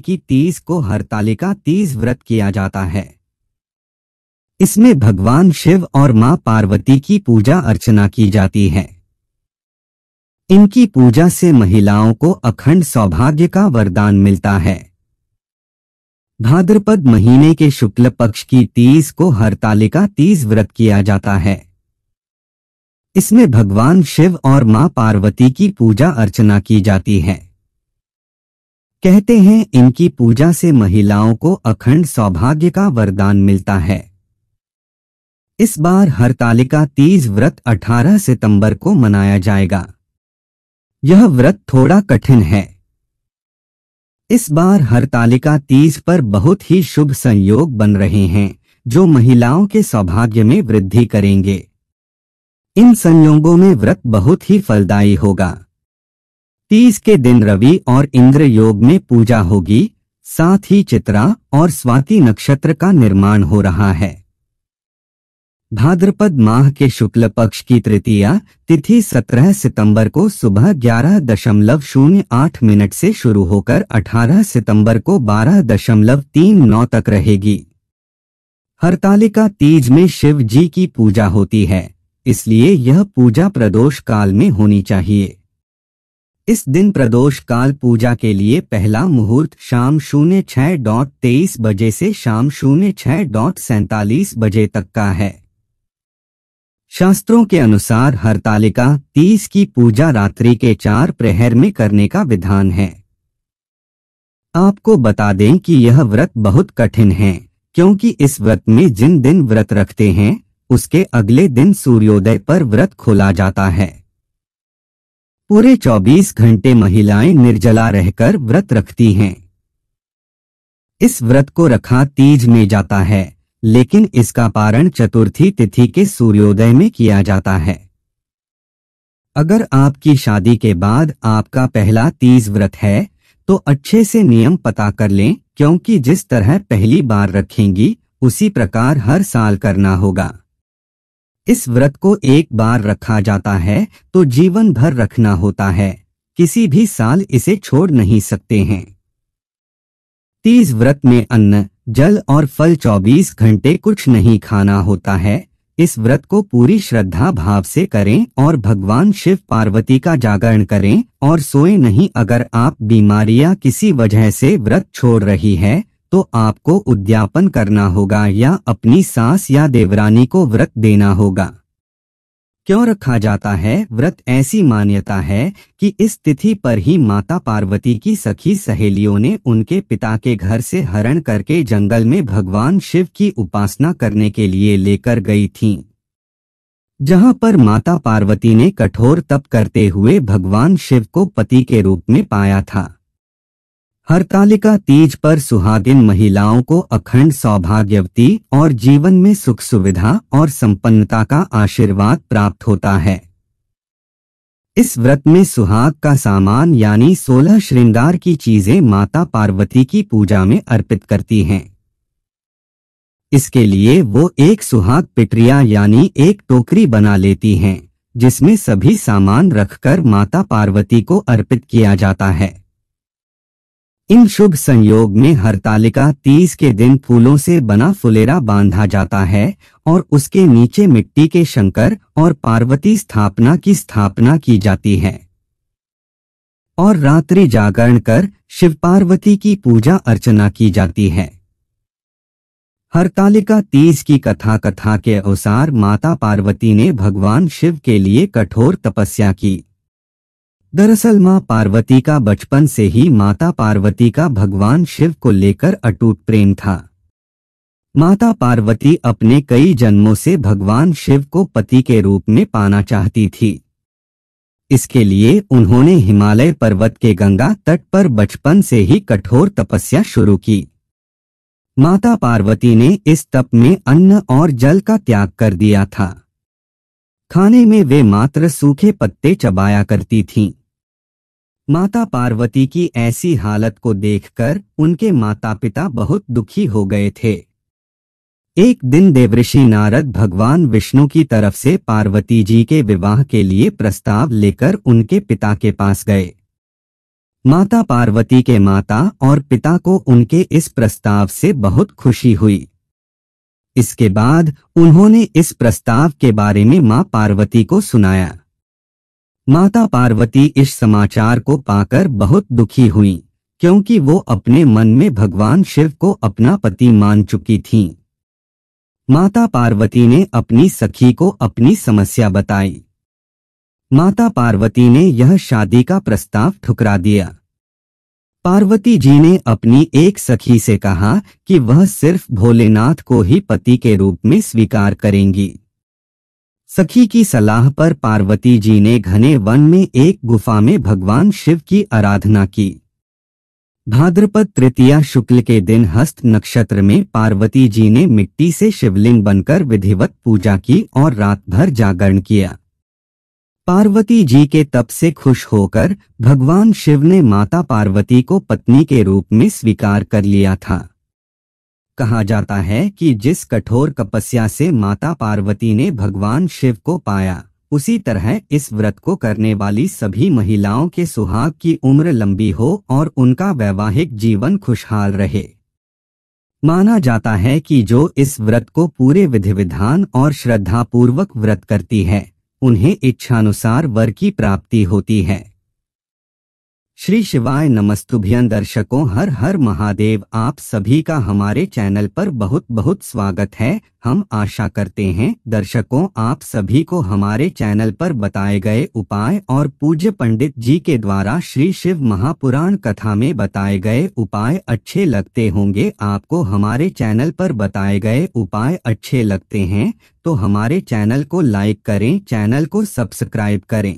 की तीस को हरतालिका तीज व्रत किया जाता है इसमें भगवान शिव और मां पार्वती की पूजा अर्चना की जाती है इनकी पूजा से महिलाओं को अखंड सौभाग्य का वरदान मिलता है भाद्रपद महीने के शुक्ल पक्ष की तीज को हरतालिका तीज व्रत किया जाता है इसमें भगवान शिव और मां पार्वती की पूजा अर्चना की जाती है कहते हैं इनकी पूजा से महिलाओं को अखंड सौभाग्य का वरदान मिलता है इस बार हरतालिका तीज व्रत 18 सितंबर को मनाया जाएगा यह व्रत थोड़ा कठिन है इस बार हरतालिका तीज पर बहुत ही शुभ संयोग बन रहे हैं जो महिलाओं के सौभाग्य में वृद्धि करेंगे इन संयोगों में व्रत बहुत ही फलदायी होगा तीस के दिन रवि और इंद्र योग में पूजा होगी साथ ही चित्रा और स्वाति नक्षत्र का निर्माण हो रहा है भाद्रपद माह के शुक्ल पक्ष की तृतीया तिथि 17 सितंबर को सुबह ग्यारह दशमलव शून्य आठ मिनट से शुरू होकर 18 सितंबर को बारह दशमलव तीन नौ तक रहेगी हरतालिका तीज में शिव जी की पूजा होती है इसलिए यह पूजा प्रदोष काल में होनी चाहिए इस दिन प्रदोष काल पूजा के लिए पहला मुहूर्त शाम शून्य छह डॉट तेईस बजे से शाम शून्य छह डॉट सैतालीस बजे तक का है शास्त्रों के अनुसार हरतालिका तीस की पूजा रात्रि के चार प्रहर में करने का विधान है आपको बता दें कि यह व्रत बहुत कठिन है क्योंकि इस व्रत में जिन दिन व्रत रखते हैं उसके अगले दिन सूर्योदय पर व्रत खोला जाता है पूरे 24 घंटे महिलाएं निर्जला रहकर व्रत रखती हैं इस व्रत को रखा तीज में जाता है लेकिन इसका पारण चतुर्थी तिथि के सूर्योदय में किया जाता है अगर आपकी शादी के बाद आपका पहला तीज व्रत है तो अच्छे से नियम पता कर लें क्योंकि जिस तरह पहली बार रखेंगी उसी प्रकार हर साल करना होगा इस व्रत को एक बार रखा जाता है तो जीवन भर रखना होता है किसी भी साल इसे छोड़ नहीं सकते हैं तीस व्रत में अन्न जल और फल 24 घंटे कुछ नहीं खाना होता है इस व्रत को पूरी श्रद्धा भाव से करें और भगवान शिव पार्वती का जागरण करें और सोए नहीं अगर आप बीमारियां किसी वजह से व्रत छोड़ रही है तो आपको उद्यापन करना होगा या अपनी सास या देवरानी को व्रत देना होगा क्यों रखा जाता है व्रत ऐसी मान्यता है कि इस तिथि पर ही माता पार्वती की सखी सहेलियों ने उनके पिता के घर से हरण करके जंगल में भगवान शिव की उपासना करने के लिए लेकर गई थीं। जहां पर माता पार्वती ने कठोर तप करते हुए भगवान शिव को पति के रूप में पाया था हरतालिका तीज पर सुहागिन महिलाओं को अखंड सौभाग्यवती और जीवन में सुख सुविधा और संपन्नता का आशीर्वाद प्राप्त होता है इस व्रत में सुहाग का सामान यानी सोलह श्रृंगार की चीजें माता पार्वती की पूजा में अर्पित करती हैं इसके लिए वो एक सुहाग पिटरिया यानी एक टोकरी बना लेती हैं जिसमें सभी सामान रखकर माता पार्वती को अर्पित किया जाता है इन शुभ संयोग में हरतालिका तीस के दिन फूलों से बना फुलेरा बांधा जाता है और उसके नीचे मिट्टी के शंकर और पार्वती स्थापना की स्थापना की जाती है और रात्रि जागरण कर शिव पार्वती की पूजा अर्चना की जाती है हरतालिका तीज की कथा कथा के अनुसार माता पार्वती ने भगवान शिव के लिए कठोर तपस्या की दरअसल माँ पार्वती का बचपन से ही माता पार्वती का भगवान शिव को लेकर अटूट प्रेम था माता पार्वती अपने कई जन्मों से भगवान शिव को पति के रूप में पाना चाहती थी इसके लिए उन्होंने हिमालय पर्वत के गंगा तट पर बचपन से ही कठोर तपस्या शुरू की माता पार्वती ने इस तप में अन्न और जल का त्याग कर दिया था खाने में वे मात्र सूखे पत्ते चबाया करती थीं। माता पार्वती की ऐसी हालत को देखकर उनके माता पिता बहुत दुखी हो गए थे एक दिन देवऋषि नारद भगवान विष्णु की तरफ से पार्वती जी के विवाह के लिए प्रस्ताव लेकर उनके पिता के पास गए माता पार्वती के माता और पिता को उनके इस प्रस्ताव से बहुत खुशी हुई इसके बाद उन्होंने इस प्रस्ताव के बारे में मां पार्वती को सुनाया माता पार्वती इस समाचार को पाकर बहुत दुखी हुई क्योंकि वो अपने मन में भगवान शिव को अपना पति मान चुकी थीं। माता पार्वती ने अपनी सखी को अपनी समस्या बताई माता पार्वती ने यह शादी का प्रस्ताव ठुकरा दिया पार्वती जी ने अपनी एक सखी से कहा कि वह सिर्फ भोलेनाथ को ही पति के रूप में स्वीकार करेंगी सखी की सलाह पर पार्वती जी ने घने वन में एक गुफा में भगवान शिव की आराधना की भाद्रपद तृतीया शुक्ल के दिन हस्त नक्षत्र में पार्वती जी ने मिट्टी से शिवलिंग बनकर विधिवत पूजा की और रात भर जागरण किया पार्वती जी के तप से खुश होकर भगवान शिव ने माता पार्वती को पत्नी के रूप में स्वीकार कर लिया था कहा जाता है कि जिस कठोर तपस्या से माता पार्वती ने भगवान शिव को पाया उसी तरह इस व्रत को करने वाली सभी महिलाओं के सुहाग की उम्र लंबी हो और उनका वैवाहिक जीवन खुशहाल रहे माना जाता है कि जो इस व्रत को पूरे विधि विधान और श्रद्धा पूर्वक व्रत करती है उन्हें इच्छानुसार वर की प्राप्ति होती है श्री शिवाय नमस्तुभियन दर्शकों हर हर महादेव आप सभी का हमारे चैनल पर बहुत बहुत स्वागत है हम आशा करते हैं दर्शकों आप सभी को हमारे चैनल पर बताए गए उपाय और पूज्य पंडित जी के द्वारा श्री शिव महापुराण कथा में बताए गए उपाय अच्छे लगते होंगे आपको हमारे चैनल पर बताए गए उपाय अच्छे लगते हैं तो हमारे चैनल को लाइक करें चैनल को सब्सक्राइब करें